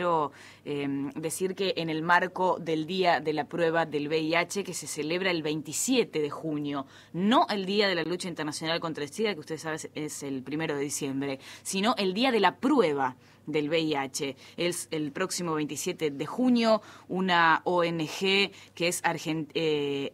quiero em, decir que en el marco del día de la prueba del VIH que se celebra el 27 de junio, no el día de la lucha internacional contra el SIDA, que ustedes saben es el primero de diciembre, sino el día de la prueba del VIH. Es el próximo 27 de junio, una ONG que es Argent eh,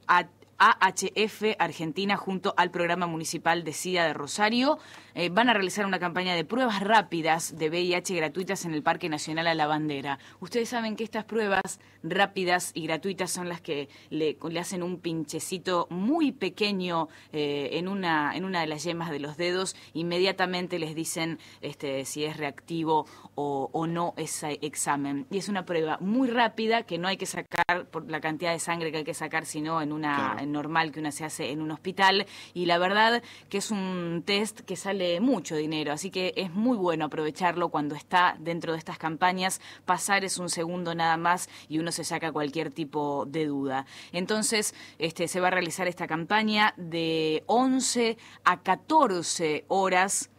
AHF Argentina junto al programa municipal de SIDA de Rosario. Eh, van a realizar una campaña de pruebas rápidas de VIH gratuitas en el Parque Nacional a la Bandera. Ustedes saben que estas pruebas rápidas y gratuitas son las que le, hacen un pinchecito muy pequeño eh, en, una, en una de las yemas de los dedos. Inmediatamente les dicen este, si es reactivo o, o no ese examen. Y es una prueba muy rápida que no hay que sacar por la cantidad de sangre que hay que sacar, sino en una normal que una se hace en un hospital y la verdad que es un test que sale mucho dinero, así que es muy bueno aprovecharlo cuando está dentro de estas campañas, pasar es un segundo nada más y uno se saca cualquier tipo de duda. Entonces, este, se va a realizar esta campaña de 11 a 14 horas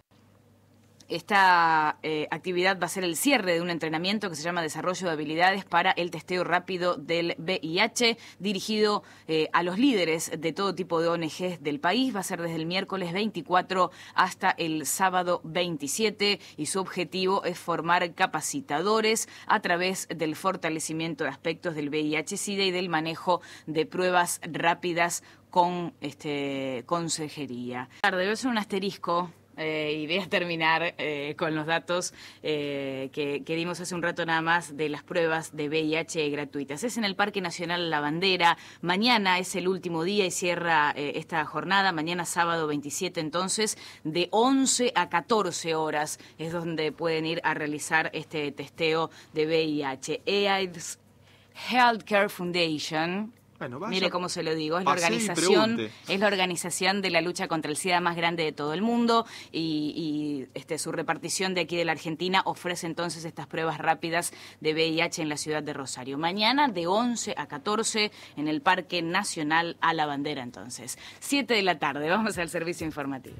esta eh, actividad va a ser el cierre de un entrenamiento que se llama Desarrollo de Habilidades para el Testeo Rápido del VIH, dirigido eh, a los líderes de todo tipo de ONGs del país. Va a ser desde el miércoles 24 hasta el sábado 27 y su objetivo es formar capacitadores a través del fortalecimiento de aspectos del VIH-Sida y del manejo de pruebas rápidas con este, consejería. un asterisco eh, y voy a terminar eh, con los datos eh, que, dimos hace un rato nada más de las pruebas de VIH gratuitas. Es en el Parque Nacional La Bandera. Mañana es el último día y cierra esta jornada. Mañana sábado 27 entonces, de 11 a 14 horas es donde pueden ir a realizar este testeo de VIH. E Aids Healthcare Foundation Mire cómo se lo digo, es la organización, es la organización de la lucha contra el SIDA más grande de todo el mundo y, este, su repartición de aquí de la Argentina ofrece entonces estas pruebas rápidas de VIH en la ciudad de Rosario. Mañana de 11 a 14 en el Parque Nacional a la Bandera entonces. 7 de la tarde, vamos al servicio informativo.